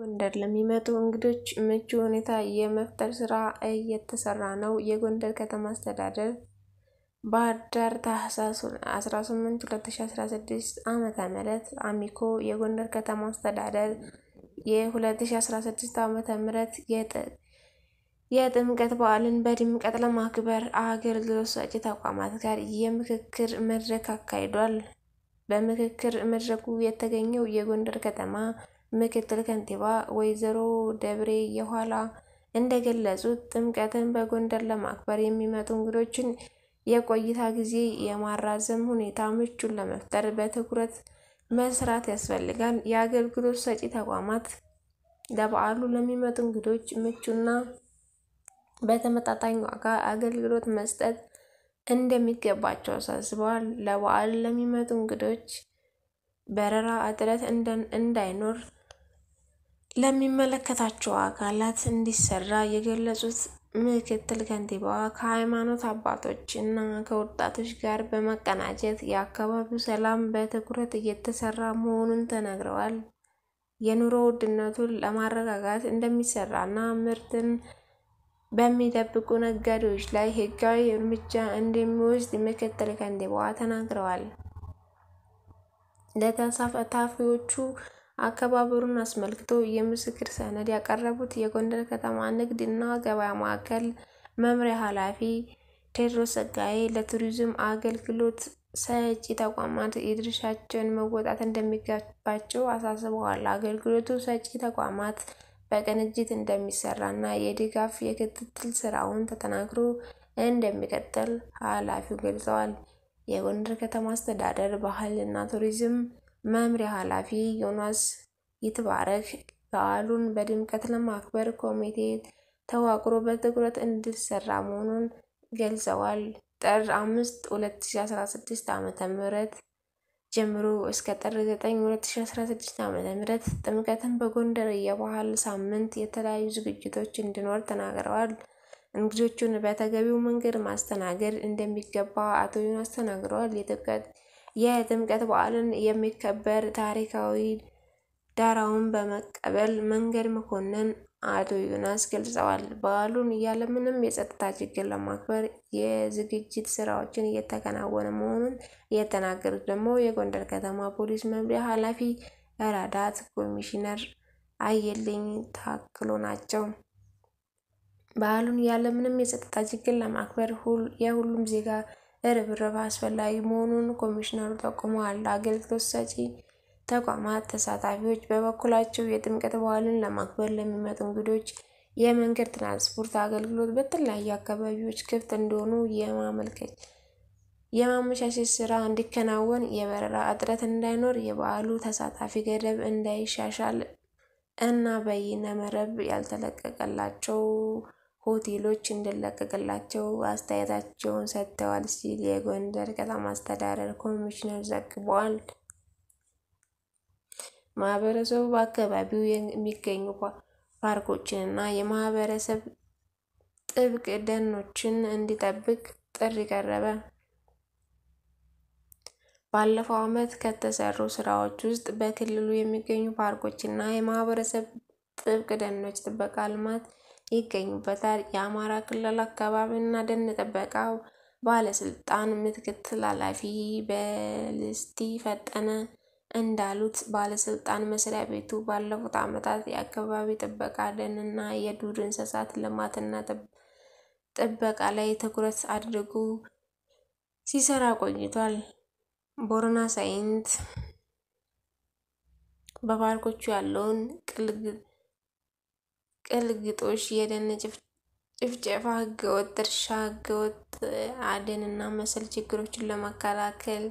ጎንደር ለሚመጡ እንግዶች ምቹ ሁኔታ የመፍጠር ስራ እየተሰራ ነው። የጎንደር ከተማ አስተዳደር ባህር ዳር ታህሳስ 18 2016 ዓ ምህረት አሚኮ የጎንደር ከተማ አስተዳደር የ2016 ዓ ምህረት የጥምቀት በዓልን በድምቀት ለማክበር አገልግሎት ሰጪ ተቋማት ጋር የምክክር መድረክ አካሂዷል። በምክክር መድረኩ የተገኘው የጎንደር ከተማ ምክትል ከንቲባ ወይዘሮ ደብሬ የኋላ እንደገለጹት ጥምቀትን በጎንደር ለማክበር የሚመጡ እንግዶችን የቆይታ ጊዜ የማራዘም ሁኔታ ምቹን ለመፍጠር በትኩረት መስራት ያስፈልጋል። የአገልግሎት ሰጪ ተቋማት ለበዓሉ ለሚመጡ እንግዶች ምቹና በተመጣጣኝ ዋጋ አገልግሎት መስጠት እንደሚገባቸው አሳስበዋል። ለበዓል ለሚመጡ እንግዶች በረራ እጥረት እንዳይኖር ለሚመለከታቸው አካላት እንዲሰራ የገለጹት ምክትል ከንቲባዋ ከሃይማኖት አባቶች እና ከወጣቶች ጋር በመቀናጀት የአካባቢው ሰላም በትኩረት እየተሰራ መሆኑን ተናግረዋል። የኑሮ ውድነቱን ለማረጋጋት እንደሚሰራና ምርትን በሚደብቁ ነጋዴዎች ላይ ሕጋዊ እርምጃ እንደሚወስድ ምክትል ከንቲባዋ ተናግረዋል። ለተሳታፊዎቹ አከባበሩን አስመልክቶ የምስክር ሰነድ ያቀረቡት የጎንደር ከተማ ንግድ እና ገበያ ማዕከል መምሪያ ኃላፊ ቴድሮስ ጸጋዬ ለቱሪዝም አገልግሎት ሰጪ ተቋማት የድርሻቸውን መወጣት እንደሚገባቸው አሳስበዋል። አገልግሎቱ ሰጪ ተቋማት በቅንጅት እንደሚሰራ እና የድጋፍ የክትትል ስራውን ተጠናክሮ እንደሚቀጥል ኃላፊው ገልጸዋል። የጎንደር ከተማ አስተዳደር ባህልና ቱሪዝም መምሪያ ኃላፊ ዮናስ ይትባረክ በዓሉን በድምቀት ለማክበር ኮሚቴ ተዋቅሮ በትኩረት እንዲሰራ መሆኑን ገልጸዋል። ጥር 5 2016 ዓ.ም ጀምሮ እስከ ጥር 9 2016 ዓ.ም ጥምቀትን በጎንደር የባህል ሳምንት የተለያዩ ዝግጅቶች እንዲኖር ተናግረዋል። እንግዶቹን በተገቢው መንገድ ማስተናገድ እንደሚገባ አቶ ዮናስ ተናግረዋል። የጥምቀት በዓልን የሚከበር ታሪካዊ ዳራውን በመቀበል መንገድ መኮንን አቶ ዮናስ ገልጸዋል። በዓሉን ያለምንም የጸጥታ ችግር ለማክበር የዝግጅት ስራዎችን እየተከናወነ መሆኑን የተናገሩት ደግሞ የጎንደር ከተማ ፖሊስ መምሪያ ኃላፊ ረዳት ኮሚሽነር አየልኝ ታክሎ ናቸው። በዓሉን ያለምንም የጸጥታ ችግር ለማክበር የሁሉም ዜጋ ርብርብ አስፈላጊ መሆኑን ኮሚሽነሩ ጠቁመዋል። አገልግሎት ሰጪ ተቋማት ተሳታፊዎች በበኩላቸው የጥምቀት በዓልን ለማክበር ለሚመጡ እንግዶች የመንገድ ትራንስፖርት አገልግሎት በተለያዩ አካባቢዎች ክፍት እንዲሆኑ የማመቻቸት ስራ እንዲከናወን፣ የበረራ እጥረት እንዳይኖር፣ የበዓሉ ተሳታፊ ገደብ እንዳይሻሻል እና በይነ መረብ ያልተለቀቀላቸው ሆቴሎች እንደለቀቀላቸው አስተያየታቸውን ሰጥተዋል ሲል የጎንደር ከተማ አስተዳደር ኮሚሽነር ዘግቧል። ማህበረሰቡ በአካባቢው የሚገኙ ፓርኮችንና የማህበረሰብ ጥብቅ ደኖችን እንዲጠብቅ ጥሪ ቀረበ። ባለፈው ዓመት ከተሰሩ ስራዎች ውስጥ በክልሉ የሚገኙ ፓርኮችና የማህበረሰብ ጥብቅ ደኖች ጥበቃ ልማት ይገኙበታል። የአማራ ክልል አካባቢና ደን ጥበቃው ባለስልጣን ምክትል ኃላፊ በልስቲ ፈጠነ እንዳሉት ባለስልጣን መስሪያ ቤቱ ባለፉት ዓመታት የአካባቢ ጥበቃ ደንና የዱር እንስሳት ልማትና ጥበቃ ላይ ትኩረት አድርጎ ሲሰራ ቆይቷል። ቦረና ሳይንት በፓርኮቹ ያለውን ቅልግል ቅልግጦሽ፣ የደን ጭፍጨፋ፣ ህገወጥ እርሻ፣ ህገወጥ አደን እና መሰል ችግሮችን ለመከላከል